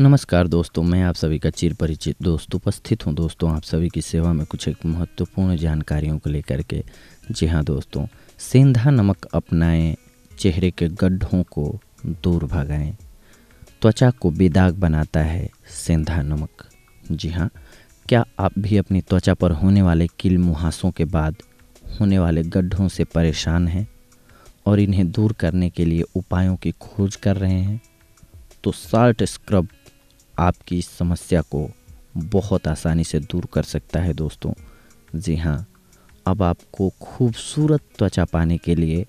नमस्कार दोस्तों मैं आप सभी का चिर परिचित दोस्त उपस्थित हूँ दोस्तों आप सभी की सेवा में कुछ एक महत्वपूर्ण जानकारियों को लेकर के जी हाँ दोस्तों सेंधा नमक अपनाएं चेहरे के गड्ढों को दूर भगाएं त्वचा को बेदाग बनाता है सेंधा नमक जी हाँ क्या आप भी अपनी त्वचा पर होने वाले किल मुहासों के बाद होने वाले गड्ढों से परेशान हैं और इन्हें दूर करने के लिए उपायों की खोज कर रहे हैं तो साल्ट स्क्रब आपकी इस समस्या को बहुत आसानी से दूर कर सकता है दोस्तों जी हाँ अब आपको खूबसूरत त्वचा पाने के लिए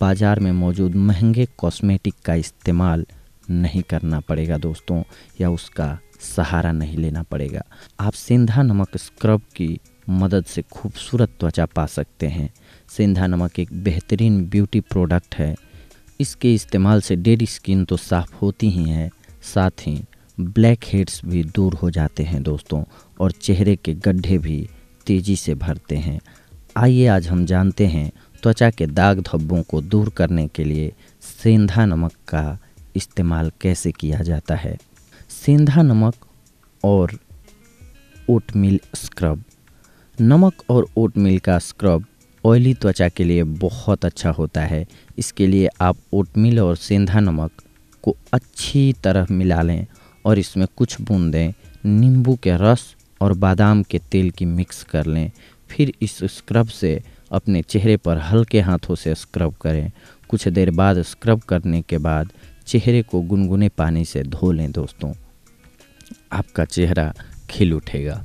बाज़ार में मौजूद महंगे कॉस्मेटिक का इस्तेमाल नहीं करना पड़ेगा दोस्तों या उसका सहारा नहीं लेना पड़ेगा आप सेंधा नमक स्क्रब की मदद से खूबसूरत त्वचा पा सकते हैं सेंधा नमक एक बेहतरीन ब्यूटी प्रोडक्ट है इसके इस्तेमाल से डेड स्किन तो साफ़ होती ही है साथ ही ब्लैक हेड्स भी दूर हो जाते हैं दोस्तों और चेहरे के गड्ढे भी तेज़ी से भरते हैं आइए आज हम जानते हैं त्वचा के दाग धब्बों को दूर करने के लिए सेंधा नमक का इस्तेमाल कैसे किया जाता है सेंधा नमक और ओटमिल स्क्रब नमक और ओटमिल का स्क्रब ऑयली त्वचा के लिए बहुत अच्छा होता है इसके लिए आप ओटमिल और सेंधा नमक को अच्छी तरह मिला लें और इसमें कुछ बूंदें नींबू के रस और बादाम के तेल की मिक्स कर लें फिर इस स्क्रब से अपने चेहरे पर हल्के हाथों से स्क्रब करें कुछ देर बाद स्क्रब करने के बाद चेहरे को गुनगुने पानी से धो लें दोस्तों आपका चेहरा खिल उठेगा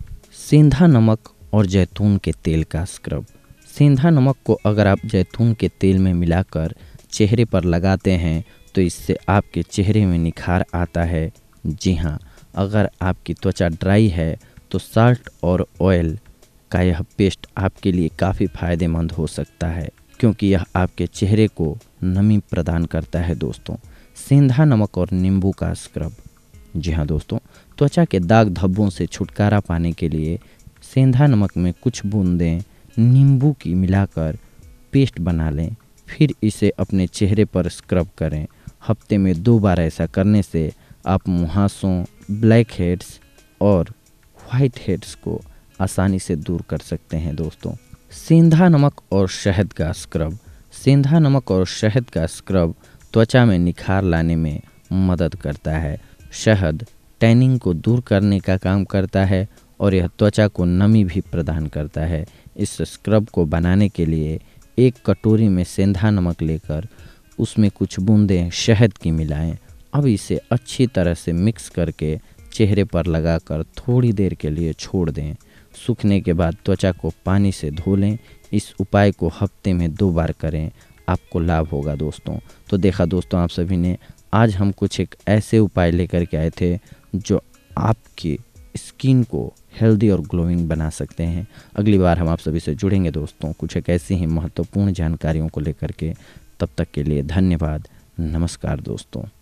सेंधा नमक और जैतून के तेल का स्क्रब सेंधा नमक को अगर आप जैतून के तेल में मिलाकर चेहरे पर लगाते हैं तो इससे आपके चेहरे में निखार आता है जी हाँ अगर आपकी त्वचा ड्राई है तो साल्ट और ऑयल का यह पेस्ट आपके लिए काफ़ी फायदेमंद हो सकता है क्योंकि यह आपके चेहरे को नमी प्रदान करता है दोस्तों सेंधा नमक और नींबू का स्क्रब जी हाँ दोस्तों त्वचा के दाग धब्बों से छुटकारा पाने के लिए सेंधा नमक में कुछ बूंदें नींबू की मिलाकर पेस्ट बना लें फिर इसे अपने चेहरे पर स्क्रब करें हफ्ते में दो बार ऐसा करने से आप मुहासों ब्लैक हेड्स और वाइट हेड्स को आसानी से दूर कर सकते हैं दोस्तों सेंधा नमक और शहद का स्क्रब सेंधा नमक और शहद का स्क्रब त्वचा में निखार लाने में मदद करता है शहद टैनिंग को दूर करने का काम करता है और यह त्वचा को नमी भी प्रदान करता है इस स्क्रब को बनाने के लिए एक कटोरी में सेंधा नमक लेकर उसमें कुछ बूंदें शहद की मिलाएं अब इसे अच्छी तरह से मिक्स करके चेहरे पर लगाकर थोड़ी देर के लिए छोड़ दें सूखने के बाद त्वचा को पानी से धो लें इस उपाय को हफ्ते में दो बार करें आपको लाभ होगा दोस्तों तो देखा दोस्तों आप सभी ने आज हम कुछ एक ऐसे उपाय लेकर के आए थे जो आपकी स्किन को हेल्दी और ग्लोइंग बना सकते हैं अगली बार हम आप सभी से जुड़ेंगे दोस्तों कुछ एक ऐसी ही महत्वपूर्ण जानकारियों को लेकर के तब तक के लिए धन्यवाद नमस्कार दोस्तों